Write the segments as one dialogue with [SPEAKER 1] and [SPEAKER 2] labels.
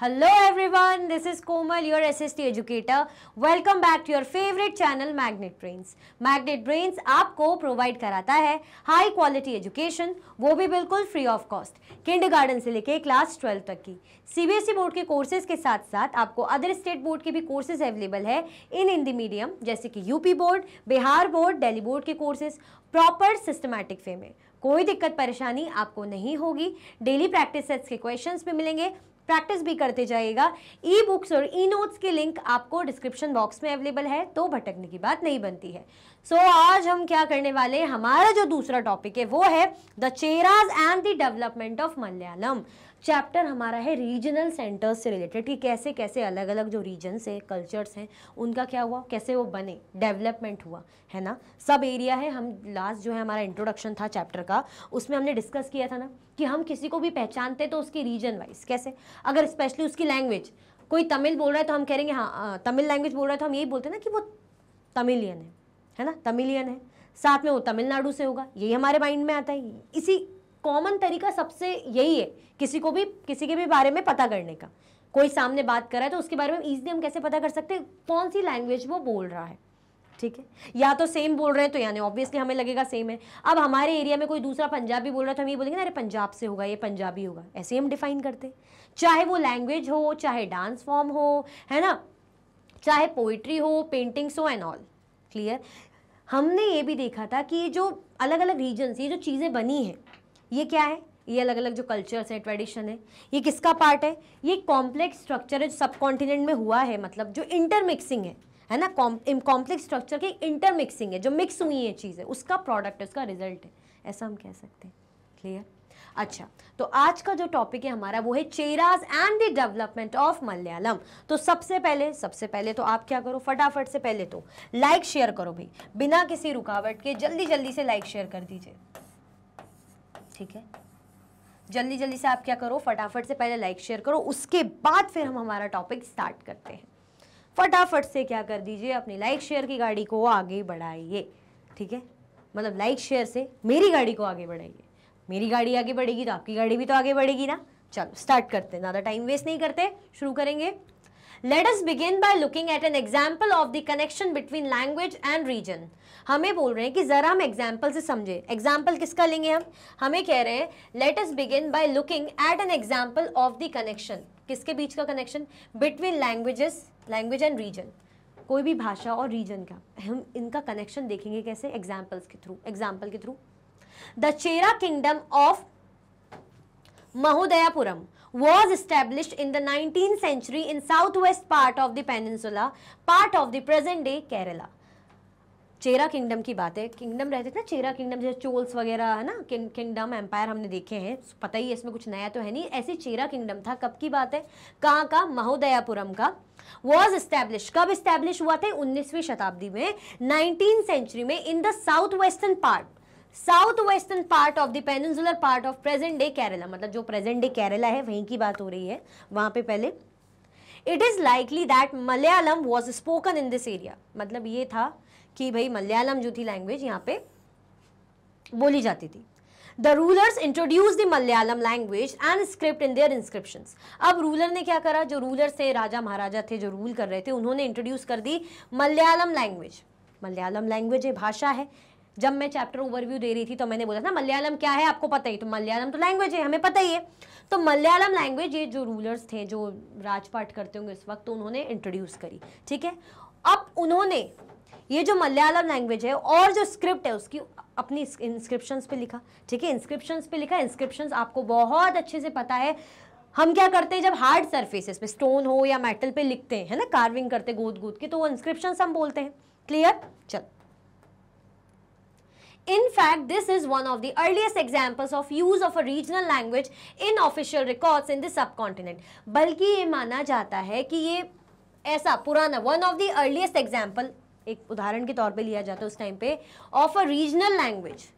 [SPEAKER 1] Hello everyone this is Komal your SST educator welcome back to your favourite channel magnet brains magnet brains आपको provide कराता है high quality education वो भी बिल्कुल free of cost kindergarten से लेके class twelve तक की सीबीएसई बोर्ड e के कोर्सेज के साथ साथ आपको अदर स्टेट बोर्ड के भी कोर्सेज अवेलेबल है इन हिंदी मीडियम जैसे कि UP board Bihar board Delhi board के कोर्सेज प्रॉपर सिस्टमैटिक वे में कोई दिक्कत परेशानी आपको नहीं होगी डेली प्रैक्टिस सेट्स के क्वेश्चंस भी मिलेंगे प्रैक्टिस भी करते जाइएगा ई बुक्स और ई नोट्स की लिंक आपको डिस्क्रिप्शन बॉक्स में अवेलेबल है तो भटकने की बात नहीं बनती है सो so, आज हम क्या करने वाले हमारा जो दूसरा टॉपिक है वो है the Cheras and the development of Malayalam chapter हमारा है रीजनल सेंटर्स से रिलेटेड कि कैसे कैसे अलग अलग जो रीजन्स है कल्चर्स हैं उनका क्या हुआ कैसे वो बने डेवलपमेंट हुआ है ना सब एरिया है हम लास्ट जो है हमारा इंट्रोडक्शन था चैप्टर का उसमें हमने डिस्कस किया था ना कि हम किसी को भी पहचानते तो उसकी रीजन वाइज कैसे अगर स्पेशली उसकी लैंग्वेज कोई तमिल बोल रहा है तो हम कह रहे हैं हाँ तमिल लैंग्वेज बोल रहा है तो हम यही बोलते हैं ना कि वो तमिलियन है है ना तमिलियन है साथ में वो तमिलनाडु से होगा यही हमारे माइंड में आता है इसी कॉमन तरीका सबसे यही है किसी को भी किसी के भी बारे में पता करने का कोई सामने बात कर रहा है तो उसके बारे में इजली हम कैसे पता कर सकते हैं कौन सी लैंग्वेज वो बोल रहा है ठीक है या तो सेम बोल रहे हैं तो यानी ऑब्वियसली हमें लगेगा सेम है अब हमारे एरिया में कोई दूसरा पंजाबी बोल रहा है तो हम ये बोलेंगे ना अरे पंजाब से होगा ये पंजाबी होगा ऐसे हम डिफाइन करते हैं चाहे वो लैंग्वेज हो चाहे डांस फॉर्म हो है ना चाहे पोइट्री हो पेंटिंग्स हो एंड ऑल क्लियर हमने ये भी देखा था कि ये जो अलग अलग रीजन्स ये जो चीज़ें बनी हैं ये क्या है ये अलग अलग जो कल्चर्स हैं ट्रेडिशन है ये किसका पार्ट है ये कॉम्प्लेक्स स्ट्रक्चर है जो सब कॉन्टिनेंट में हुआ है मतलब जो इंटरमिक्सिंग है है ना कॉम्प्लेक्स स्ट्रक्चर की इंटरमिक्सिंग है जो मिक्स हुई है चीज़ें उसका प्रोडक्ट है उसका रिजल्ट है ऐसा हम कह सकते हैं क्लियर अच्छा तो आज का जो टॉपिक है हमारा वो है Cheras and the development of Malayalam तो सबसे पहले सबसे पहले तो आप क्या करो फटाफट से पहले तो लाइक शेयर करो भाई बिना किसी रुकावट के जल्दी जल्दी से लाइक शेयर कर दीजिए ठीक है जल्दी जल्दी से आप क्या करो फटाफट से पहले लाइक शेयर करो उसके बाद फिर हम हमारा टॉपिक स्टार्ट करते हैं फटाफट से क्या कर दीजिए अपनी लाइक शेयर की गाड़ी को आगे बढ़ाइए ठीक है मतलब लाइक शेयर से मेरी गाड़ी को आगे बढ़ाइए मेरी गाड़ी आगे बढ़ेगी तो आपकी गाड़ी भी तो आगे बढ़ेगी ना चलो स्टार्ट करते हैं ज़्यादा टाइम वेस्ट नहीं करते शुरू करेंगे let us begin by looking at an example of the connection between language and region हमें बोल रहे हैं कि ज़रा हम एग्जाम्पल से समझे एग्जाम्पल किसका लेंगे हम हमें कह रहे हैं let us begin by looking at an example of the connection किसके बीच का connection between languages language and region कोई भी भाषा और रीजन का हम इनका कनेक्शन देखेंगे कैसे एग्जाम्पल्स के थ्रू एग्जाम्पल के through the Chera kingdom of Mahodayapuram was established in the 19th century in southwest part of the peninsula, part of the present-day Kerala. Chera kingdom की बात है किंगडम रहते थे ना चेरा किंगडम जैसे चोल्स वगैरह है ना किंगडम एम्पायर हमने देखे हैं पता ही है इसमें कुछ नया तो है नहीं ऐसे चेरा किंगडम था कब की बात है कहाँ का महोदयापुरम का वॉज इस्टेब्लिश कब स्टैब्लिश हुआ था उन्नीसवीं शताब्दी में नाइनटीन सेंचुरी में in the south western part south western part of the peninsular part of present day Kerala मतलब जो प्रेजेंट डे केरला है वहीं की बात हो रही है वहां पे पहले it is likely that Malayalam was spoken in this area मतलब ये था कि भाई मलयालम जो थी लैंग्वेज यहाँ पे बोली जाती थी the rulers introduce the Malayalam language and script in their inscription अब रूलर ने क्या करा जो रूलर थे राजा महाराजा थे जो रूल कर रहे थे उन्होंने इंट्रोड्यूस कर दी मलयालम लैंग्वेज मलयालम लैंग्वेज ये भाषा है जब मैं चैप्टर ओवरव्यू दे रही थी तो मैंने बोला ना मलयालम क्या है आपको पता ही तो मलयालम तो लैंग्वेज है हमें पता ही है तो मलयालम लैंग्वेज ये जो रूलर्स थे जो राजपाट करते होंगे इस वक्त तो उन्होंने इंट्रोड्यूस करी ठीक है अब उन्होंने ये जो मलयालम लैंग्वेज है और जो स्क्रिप्ट है उसकी अपनी इंस्क्रिप्शन पे लिखा ठीक है इंस्क्रिप्शन पे लिखा इंस्क्रिप्शन आपको बहुत अच्छे से पता है हम क्या करते हैं जब हार्ड सर्फेसिस पे स्टोन हो या मेटल पे लिखते हैं है ना कार्विंग करते गोद गोद के तो वो इंस्क्रिप्शन हम बोलते हैं क्लियर चल In fact, this is one of the earliest examples of use of a regional language in official records in the subcontinent. बल्कि ये माना जाता है कि ये ऐसा पुराना one of the earliest example एक उदाहरण के तौर पे लिया जाता है उस टाइम पे ऑफ अ रीजनल लैंग्वेज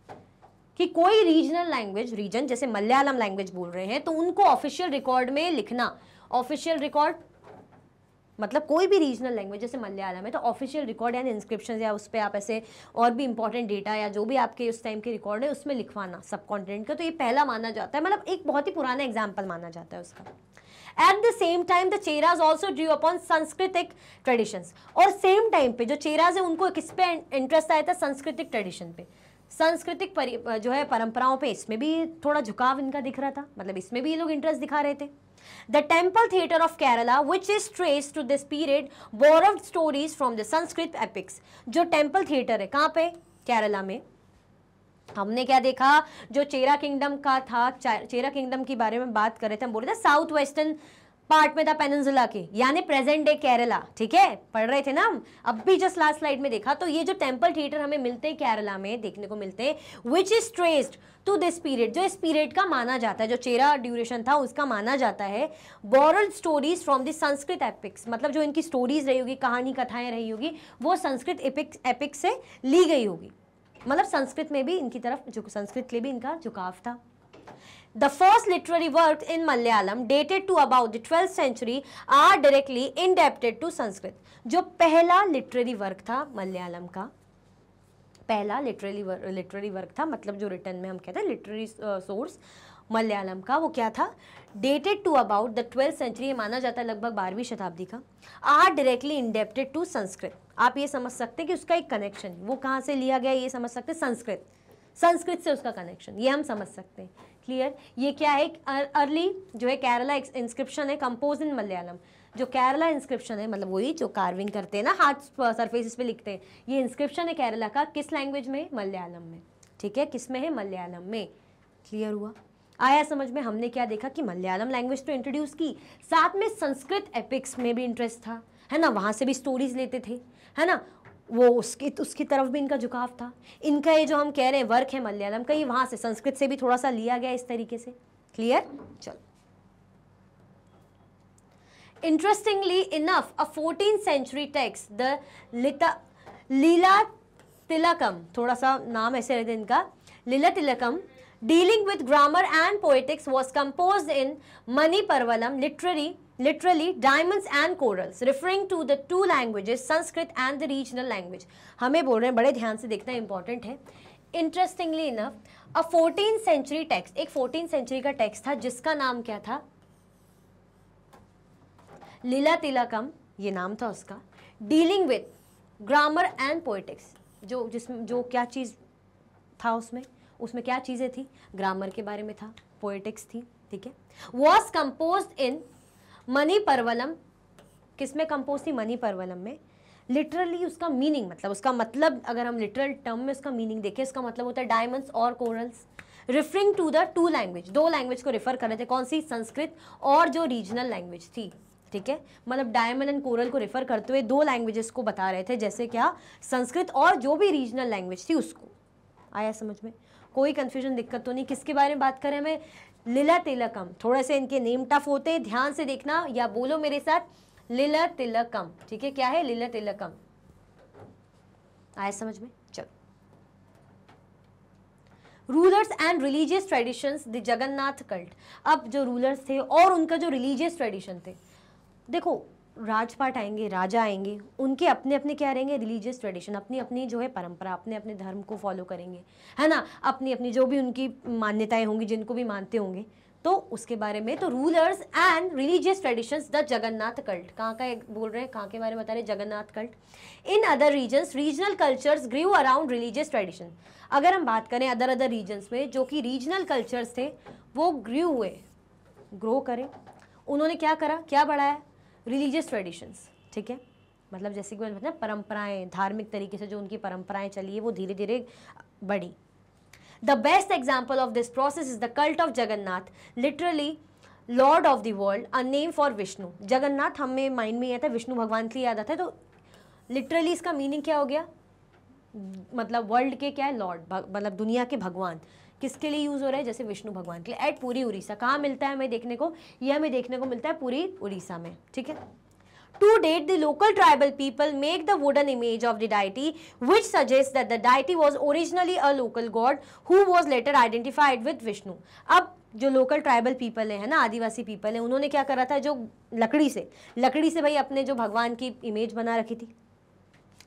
[SPEAKER 1] कि कोई रीजनल लैंग्वेज रीजन जैसे मलयालम लैंग्वेज बोल रहे हैं तो उनको ऑफिशियल रिकॉर्ड में लिखना ऑफिशियल रिकॉर्ड मतलब कोई भी रीजनल लैंग्वेज जैसे मलयालम है तो ऑफिशियल रिकॉर्ड एंड इंस्क्रिप्शन या उस पर आप ऐसे और भी इंपॉर्टेंट डेटा या जो भी आपके उस टाइम के रिकॉर्ड है उसमें लिखवाना सब कॉन्टिनेंट का तो ये पहला माना जाता है मतलब एक बहुत ही पुराना एग्जाम्पल माना जाता है उसका at the same time the Cheras also drew upon Sanskritic traditions और सेम टाइम पे जो चेराज है उनको किस पे इंटरेस्ट आया था संस्कृतिक ट्रेडिशन पे सांस्कृतिक जो है परंपराओं पे इसमें भी थोड़ा झुकाव इनका दिख रहा था मतलब इसमें भी ये लोग इंटरेस्ट दिखा रहे थे The temple theatre of Kerala, which is traced to this period, borrowed stories from the Sanskrit epics. जो temple theatre है कहाँ पे केरला में हमने क्या देखा जो चेरा किंगडम का था चेरा किंगडम के बारे में बात कर रहे थे हम बोल रहे थे साउथ वेस्टर्न पार्ट में था पेनजुला के यानी प्रेजेंट डे केरला ठीक है पढ़ रहे थे ना हम अब भी जस्ट लास्ट स्लाइड में देखा तो ये जो टेम्पल थिएटर हमें मिलते हैं केरला में देखने को मिलते हैं which is traced to this period जो इस पीरियड का माना जाता है जो चेरा ड्यूरेशन था उसका माना जाता है borrowed stories from the Sanskrit epics मतलब जो इनकी स्टोरीज रही होगी कहानी कथाएं रही होगी वो संस्कृत एपिक्स से ली गई होगी मतलब संस्कृत में भी इनकी तरफ जो संस्कृत के लिए भी इनका झुकाव था The first literary works in Malayalam dated to about the 12th century are directly indebted to Sanskrit. जो पहला literary work था Malayalam का पहला वर्क लिटरेरी वर्क था मतलब जो रिटर्न में हम कहते हैं लिटरेरी सोर्स मलयालम का वो क्या था dated to about the twelfth century माना जाता है लगभग बारहवीं शताब्दी का are directly indebted to Sanskrit आप ये समझ सकते हैं कि उसका एक कनेक्शन वो कहाँ से लिया गया ये समझ सकते हैं संस्कृत संस्कृत से उसका कनेक्शन ये हम समझ सकते हैं क्लियर ये क्या है अर्ली जो है केरला इंस्क्रिप्शन है कंपोज इन मलयालम जो केरला इंस्क्रिप्शन है मतलब वही जो कार्विंग करते हैं ना हार्ड सरफेसिस uh, पे लिखते हैं ये इंस्क्रिप्शन है केरला का किस लैंग्वेज में मलयालम में ठीक है किस में है मलयालम में क्लियर हुआ आया समझ में हमने क्या देखा कि मलयालम लैंग्वेज तो इंट्रोड्यूस की साथ में संस्कृत एपिक्स में भी इंटरेस्ट था है ना वहाँ से भी स्टोरीज लेते थे है ना वो उसकी उसकी तरफ भी इनका झुकाव था इनका ये जो हम कह रहे हैं वर्क है मलयालम कहीं वहां से संस्कृत से भी थोड़ा सा लिया गया इस तरीके से क्लियर चलो interestingly enough a fourteen century text the लिता लीला तिलकम थोड़ा सा नाम ऐसे रहते इनका Lilatilakam dealing with grammar and poetics was compose in Manipravalam literary literally diamond and corals referring to the two languages Sanskrit and the regional language हमें बोल रहे हैं बड़े ध्यान से देखना इंपॉर्टेंट है interestingly enough a fourteen century text एक फोर्टीन सेंचुरी का टेक्स्ट था जिसका नाम क्या था लीला कम ये नाम था उसका dealing with grammar and poetics जो जिसमें जो क्या चीज़ था उसमें उसमें क्या चीज़ें थी ग्रामर के बारे में था पोइटिक्स थी ठीक है was compose in Manipravalam किस में कंपोज थी मनी परवलम में लिटरली उसका मीनिंग मतलब उसका मतलब अगर हम लिटरल टर्म में उसका मीनिंग देखें उसका मतलब होता है डायमंड्स और corals referring to the two language दो लैंग्वेज को रेफर कर रहे थे कौन सी संस्कृत और जो रीजनल लैंग्वेज थी ठीक है मतलब डायमंड एंड कोरल को रेफर करते हुए दो लैंग्वेजेस को बता रहे थे जैसे क्या संस्कृत और जो भी रीजनल लैंग्वेज थी उसको आया समझ में कोई कन्फ्यूजन दिक्कत तो नहीं किसके बारे में बात करें हमें लिला तिलकम थोड़े से इनके नेम टफ होते हैं ध्यान से देखना या बोलो मेरे साथ लिला तिलकम ठीक है क्या है लिला तिलकम आया समझ में चलो rulers and religious traditions the Jagannatha cult अब जो रूलर्स थे और उनका जो रिलीजियस ट्रेडिशन थे देखो राजपाट आएंगे राजा आएंगे उनके अपने अपने क्या रहेंगे रिलीजियस ट्रेडिशन अपनी अपनी जो है परंपरा अपने अपने धर्म को फॉलो करेंगे है ना अपनी अपनी जो भी उनकी मान्यताएं होंगी जिनको भी मानते होंगे तो उसके बारे में तो rulers and religious traditions the Jagannatha cult कहाँ का बोल रहे हैं कहाँ के बारे में बता रहे हैं Jagannatha cult in other regions regional cultures grew around religious tradition अगर हम बात करें अदर अदर रीजन्स में जो कि रीजनल कल्चर्स थे वो ग्रीव हुए ग्रो करें उन्होंने क्या करा क्या बढ़ाया रिलीजियस ट्रेडिशंस ठीक है मतलब जैसे कि मैंने बताया परंपराएं धार्मिक तरीके से जो उनकी परंपराएं चली है वो धीरे धीरे बढ़ी the best example of this process is the cult of Jagannatha literally lord of the world a name for Vishnu Jagannatha हमें माइंड में आता है विष्णु भगवान के लिए याद आता है तो लिटरली इसका मीनिंग क्या हो गया मतलब वर्ल्ड के क्या है लॉर्ड मतलब दुनिया के भगवान किसके लिए यूज़ हो रहा है जैसे विष्णु भगवान के लिए एट पूरी उड़ीसा कहाँ मिलता है हमें देखने को यह हमें देखने को मिलता है पूरी उड़ीसा में ठीक है to date the local tribal people make the wooden image of the deity, which suggest that the deity was originally a local god who was later identified with Vishnu अब जो लोकल ट्राइबल पीपल है ना आदिवासी people है उन्होंने क्या करा था जो लकड़ी से लकड़ी से भाई अपने जो भगवान की इमेज बना रखी थी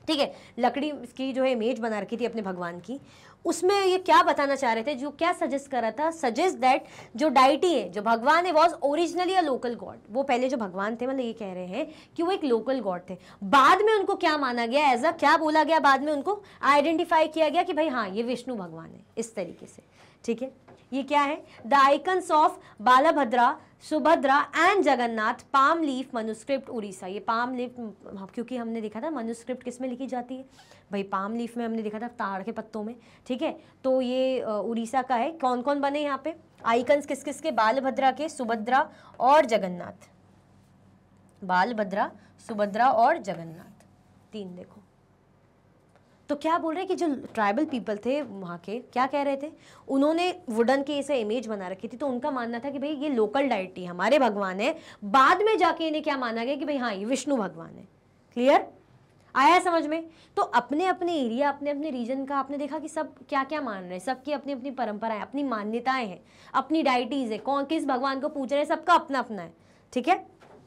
[SPEAKER 1] ठीक है लकड़ी की जो है इमेज बना रखी थी अपने भगवान की उसमें ये क्या बताना चाह रहे थे जो क्या सजेस्ट कर रहा था सजेस्ट दैट जो डाइटी है जो भगवान है was originally a local god वो पहले जो भगवान थे मतलब ये कह रहे हैं कि वो एक लोकल गॉड थे बाद में उनको क्या माना गया एज अ क्या बोला गया बाद में उनको आइडेंटिफाई किया गया कि भाई हाँ ये विष्णु भगवान है इस तरीके से ठीक है ये क्या है the icons of Balabhadra Subhadra and Jagannatha palm leaf manuscript Orissa ये पाम हाँ, लीफ क्योंकि हमने देखा था मनुस्क्रिप्ट किस में लिखी जाती है भाई पाम लीफ में हमने देखा था ताड़ के पत्तों में ठीक है तो ये उड़ीसा का है कौन कौन बने यहाँ पे आइकन्स किस किस के बालभद्रा के सुभद्रा और जगन्नाथ बालभद्रा सुभद्रा और जगन्नाथ तीन देखो तो क्या बोल रहे हैं कि जो ट्राइबल पीपल थे वहाँ के क्या कह रहे थे उन्होंने वुडन के ऐसे इमेज बना रखी थी तो उनका मानना था कि भाई ये लोकल डाइटी हमारे भगवान है बाद में जाके इन्हें क्या माना गया कि भाई हाँ ये विष्णु भगवान है क्लियर आया है समझ में तो अपने अपने एरिया अपने अपने रीजन का आपने देखा कि सब क्या क्या मान रहे हैं सबकी अपनी अपनी परंपराएं अपनी मान्यताएं हैं अपनी डाइटीज़ है कौन किस भगवान को पूछ रहे हैं सबका अपना अपना है ठीक है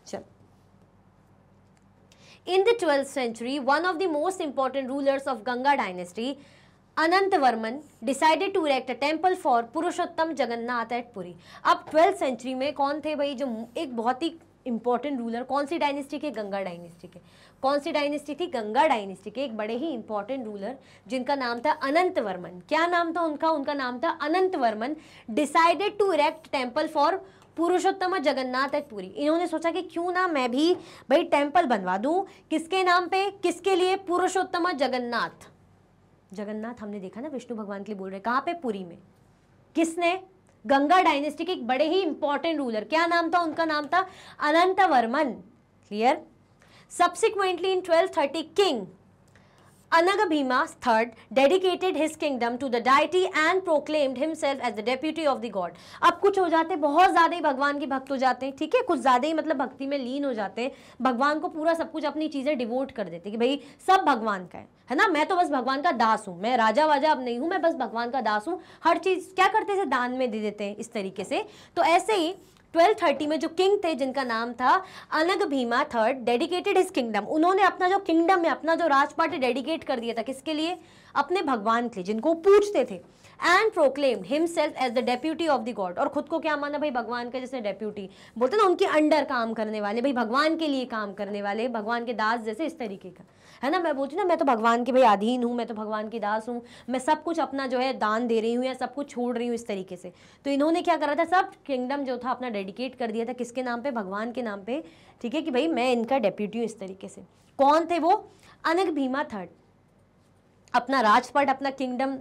[SPEAKER 1] चल In the 12th century, one of the most important rulers of Ganga dynasty, Varman decided to erect a temple for Purushottama Jagannatha at Puri अब ट्वेल्थ सेंचुरी में कौन थे भाई जो एक बहुत ही इंपॉर्टेंट रूलर कौन सी डायनेस्टी के गंगा डायनेस्टी के कौन सी डायनेस्टी थी गंगा डायनेस्टी के एक बड़े ही इंपॉर्टेंट रूलर जिनका नाम था अनंत वर्मन क्या नाम था उनका उनका नाम था Anant Varman decided to erect temple for Purushottama Jagannatha Puri इन्होंने सोचा कि क्यों ना मैं भी भाई टेम्पल बनवा दूं किसके नाम पे किसके लिए पुरुषोत्तम जगन्नाथ जगन्नाथ हमने देखा ना विष्णु भगवान के लिए बोल रहे कहाँ पे पुरी में किसने गंगा डायनेस्टी के एक बड़े ही इंपॉर्टेंट रूलर क्या नाम था उनका नाम था Anant Varman clear subsequently in thirty king Anagabhima III dedicated his kingdom to the deity and proclaimed himself as the deputy of the god. अब कुछ हो जाते हैं बहुत ज़्यादा ही भगवान के भक्त हो जाते हैं ठीक है कुछ ज़्यादा ही मतलब भक्ति में लीन हो जाते हैं भगवान को पूरा सब कुछ अपनी चीज़ें डिवोट कर देते कि भाई सब भगवान का है है ना मैं तो बस भगवान का दास हूँ मैं राजा वाजा अब नहीं हूँ मैं बस भगवान का दास हूँ हर चीज़ क्या करते थे दान में दे देते हैं इस तरीके से तो ऐसे ही 1230 में जो किंग थे जिनका नाम था Anang Bhima third dedicated his kingdom उन्होंने अपना जो किंगडम है अपना जो राजपाट डेडिकेट कर दिया था किसके लिए अपने भगवान के लिए जिनको पूछते थे and proclaimed himself as the deputy of the god और खुद को क्या माना भाई भगवान का जिसने डेप्यूटी बोलते ना उनके अंडर काम करने वाले भाई भगवान के लिए काम करने वाले भगवान के दास जैसे इस तरीके का है ना मैं बोलती ना मैं तो भगवान के भाई अधीन हूँ मैं तो भगवान की दास हूँ मैं सब कुछ अपना जो है दान दे रही हूँ या सब कुछ छोड़ रही हूँ इस तरीके से तो इन्होंने क्या करा था सब किंगडम जो था अपना डेडिकेट कर दिया था किसके नाम पर भगवान के नाम पे ठीक है कि भाई मैं इनका डेप्यूटी हूँ इस तरीके से कौन थे वो अनग भीमा थर्ड अपना राजपाट अपना किंगडम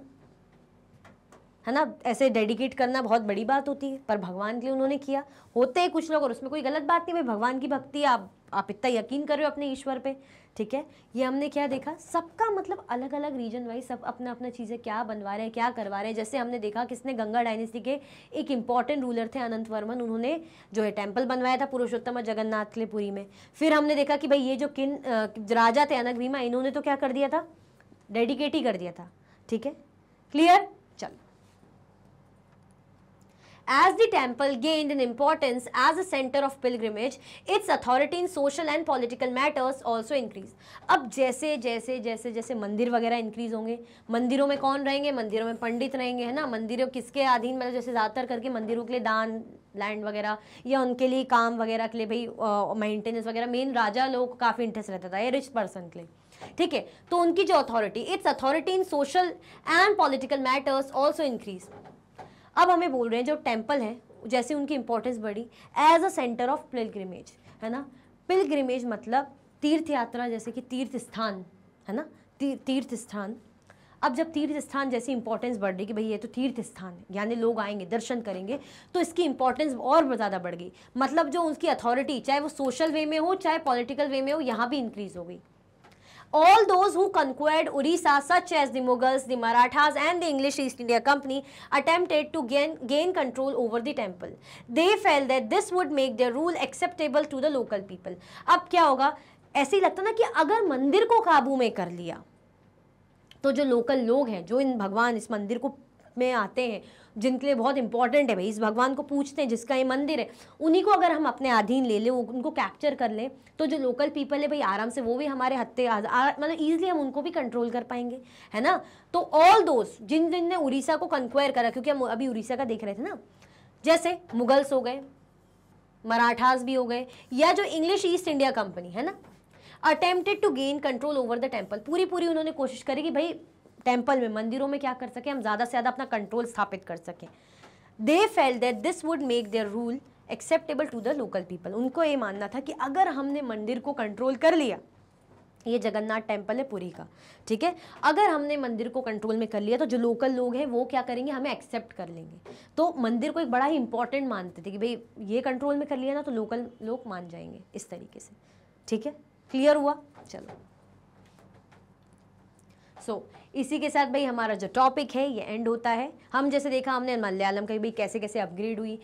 [SPEAKER 1] है ना ऐसे डेडिकेट करना बहुत बड़ी बात होती है पर भगवान के लिए उन्होंने किया होते हैं कुछ लोग और उसमें कोई गलत बात नहीं भाई भगवान की भक्ति आप आप इतना यकीन कर रहे हो अपने ईश्वर पे ठीक है ये हमने क्या देखा सबका मतलब अलग अलग रीजन वाइज सब अपना अपना चीज़ें क्या बनवा रहे हैं क्या करवा रहे हैं जैसे हमने देखा किसने गंगा डायनेस्टी के एक इम्पॉर्टेंट रूलर थे अनंत वर्मन उन्होंने जो है टेम्पल बनवाया था पुरुषोत्तम और जगन्नाथ के पुरी में फिर हमने देखा कि भाई ये जो किन राजा थे अनक भीमा इन्होंने तो क्या कर दिया था डेडिकेट ही कर दिया था ठीक है clear As the temple gained in importance as a center of pilgrimage, its authority in social and political matters also increased. अब जैसे जैसे जैसे जैसे मंदिर वगैरह इंक्रीज होंगे मंदिरों में कौन रहेंगे मंदिरों में पंडित रहेंगे है ना मंदिरों किसके अधीन मतलब जैसे ज़्यादातर करके मंदिरों के लिए दान लैंड वगैरह या उनके लिए काम वगैरह के लिए भाई मेंटेनेंस वगैरह मेन राजा लोग काफ़ी इंटरेस्ट रहता था ये रिच पर्सन के लिए ठीक है तो उनकी जो authority its authority in social and political matters also increase अब हमें बोल रहे हैं जो टेम्पल हैं जैसे उनकी इंपॉर्टेंस बढ़ी as a centre of pilgrimage है ना पिलग्रिमेज मतलब तीर्थ यात्रा जैसे कि तीर्थ स्थान है ना तीर्थ स्थान अब जब तीर्थ स्थान जैसी इंपॉर्टेंस बढ़ रही कि भाई ये तो तीर्थ स्थान है यानी लोग आएंगे दर्शन करेंगे तो इसकी इंपॉर्टेंस और ज़्यादा बढ़ गई मतलब जो उनकी अथॉरिटी चाहे वो सोशल वे में हो चाहे पॉलिटिकल वे में हो यहाँ भी इंक्रीज़ हो गई all those who conquered Orissa such as the Mughals, the Marathas and the English East India Company attempted to gain, gain control over the temple. They felt that this would make their rule acceptable to the local people. अब क्या होगा ऐसे ही लगता ना कि अगर मंदिर को काबू में कर लिया तो जो local लोग हैं जो इन भगवान इस मंदिर को में आते हैं जिनके लिए बहुत इंपॉर्टेंट है भाई इस भगवान को पूछते हैं जिसका ये मंदिर है उन्हीं को अगर हम अपने अधीन ले लें उनको कैप्चर कर लें तो जो लोकल पीपल है भाई आराम से वो भी हमारे हत्ते मतलब ईजिली हम उनको भी कंट्रोल कर पाएंगे है ना तो ऑल दोस्त जिन जिन ने उड़ीसा को कंक्वायर करा क्योंकि हम अभी उड़ीसा का देख रहे थे ना जैसे मुगल्स हो गए मराठास भी हो गए या जो इंग्लिश ईस्ट इंडिया कंपनी है ना attempted to gain control over the temple Puri Puri उन्होंने कोशिश करी कि भाई टेम्पल में मंदिरों में क्या कर सकें हम ज़्यादा से ज़्यादा अपना कंट्रोल स्थापित कर सकें they felt that this would make their rule acceptable to the local people उनको ये मानना था कि अगर हमने मंदिर को कंट्रोल कर लिया ये जगन्नाथ टेम्पल है पुरी का ठीक है अगर हमने मंदिर को कंट्रोल में कर लिया तो जो लोकल लोग हैं वो क्या करेंगे हमें एक्सेप्ट कर लेंगे तो मंदिर को एक बड़ा ही इंपॉर्टेंट मानते थे कि भाई ये कंट्रोल में कर लिया ना तो लोकल लोग मान जाएंगे इस तरीके से ठीक है क्लियर हुआ चलो सो so, इसी के साथ भाई हमारा जो टॉपिक है ये एंड होता है हम जैसे देखा हमने मलयालम का भाई कैसे कैसे अपग्रेड हुई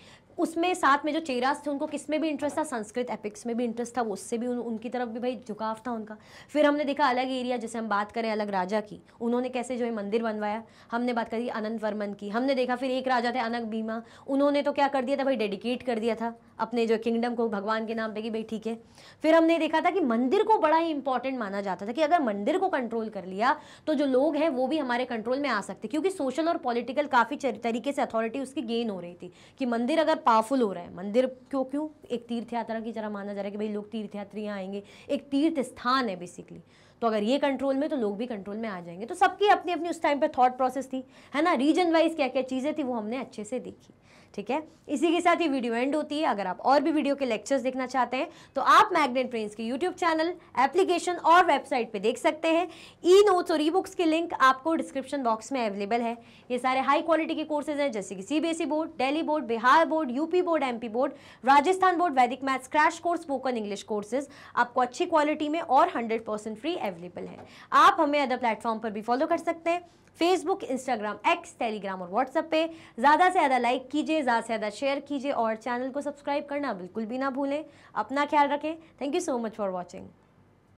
[SPEAKER 1] उसमें साथ में जो चेरास थे उनको किस में भी इंटरेस्ट था संस्कृत एपिक्स में भी इंटरेस्ट था वो उससे भी उन, उनकी तरफ भी भाई झुकाव था उनका फिर हमने देखा अलग एरिया जैसे हम बात करें अलग राजा की उन्होंने कैसे जो है मंदिर बनवाया हमने बात करी अनंत वर्मन की हमने देखा फिर एक राजा थे अनक बीमा उन्होंने तो क्या कर दिया था भाई डेडिकेट कर दिया था अपने जो किंगडम को भगवान के नाम पे कि भाई ठीक है फिर हमने देखा था कि मंदिर को बड़ा ही इंपॉर्टेंट माना जाता था कि अगर मंदिर को कंट्रोल कर लिया तो जो लोग हैं वो भी हमारे कंट्रोल में आ सकते क्योंकि सोशल और पॉलिटिकल काफ़ी तरीके से अथॉरिटी उसकी गेन हो रही थी कि मंदिर अगर पावरफुल हो रहा है मंदिर क्यों क्यों एक तीर्थ यात्रा की तरह माना जा रहा है कि भाई लोग तीर्थ यात्री आएंगे एक तीर्थ स्थान है बेसिकली तो अगर ये कंट्रोल में तो लोग भी कंट्रोल में आ जाएंगे तो सबकी अपनी अपनी उस टाइम पर थॉट प्रोसेस थी है ना रीजन वाइज क्या क्या चीज़ें थी वो हमने अच्छे से देखी ठीक है इसी के साथ ये वीडियो एंड होती है अगर आप और भी वीडियो के लेक्चर्स देखना चाहते हैं तो आप मैग्नेट ब्रेन्स के यूट्यूब चैनल एप्लीकेशन और वेबसाइट पे देख सकते हैं ई नोट्स और ई बुक्स के लिंक आपको डिस्क्रिप्शन बॉक्स में अवेलेबल है ये सारे हाई क्वालिटी के कोर्सेज हैं जैसे कि CBSE board Delhi board Bihar board UP board MP board Rajasthan board Vedic maths crash course spoken English courses आपको अच्छी क्वालिटी में और हंड्रेड फ्री अवेलेबल है आप हमें अदर प्लेटफॉर्म पर भी फॉलो कर सकते हैं फेसबुक इंस्टाग्राम एक्स टेलीग्राम और व्हाट्सएप पे ज़्यादा से ज़्यादा लाइक कीजिए ज़्यादा से ज़्यादा शेयर कीजिए और चैनल को सब्सक्राइब करना बिल्कुल भी ना भूलें अपना ख्याल रखें thank you so much for watching